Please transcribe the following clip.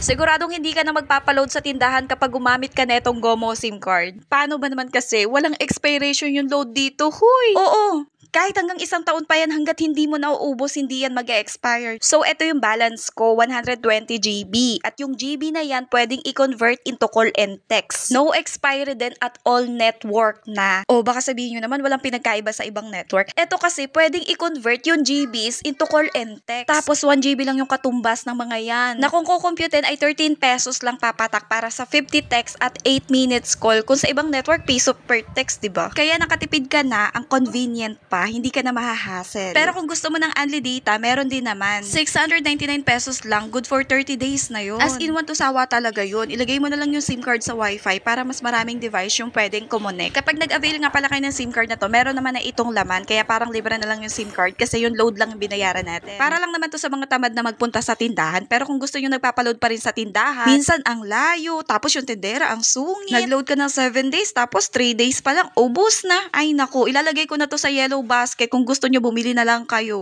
Siguradong hindi ka na magpapaload sa tindahan kapag gumamit ka netong Gomo SIM card. Paano ba naman kasi? Walang expiration yung load dito, huy! Oo, kahit hanggang isang taon pa yan, hanggat hindi mo nauubos, hindi yan mag expire So, ito yung balance ko, 120 GB. At yung GB na yan, pwedeng i-convert into call and text. No expiry din at all network na. O, baka sabihin nyo naman, walang pinagkaiba sa ibang network. Ito kasi, pwedeng i-convert yung GBs into call and text. Tapos, 1 GB lang yung katumbas ng mga yan. Na kung kukumputin ay 13 pesos lang papatak para sa 50 text at 8 minutes call. Kung sa ibang network, piso per text, di ba? Kaya nakatipid ka na, ang convenient pa hindi ka na mahahassle. Pero kung gusto mo ng Anli Data, meron din naman. 699 pesos lang, good for 30 days na yun. As in, wantusawa talaga yun. Ilagay mo na lang yung SIM card sa Wi-Fi para mas maraming device yung pwedeng kumonek. Kapag nag-avail nga pala kayo ng SIM card na to, meron naman na itong laman, kaya parang libre na lang yung SIM card kasi yung load lang yung binayaran natin. Para lang naman to sa mga tamad na magpunta sa tindahan, pero kung gusto nyo nagpapaload pa rin sa tindahan, minsan ang layo, tapos yung tindera ang sungit. Nag-load ka ng 7 days, tapos 3 days pa lang, ubos na. Ay nako, ilalagay ko na to sa yellow basket. Kung gusto nyo, bumili na lang kayo.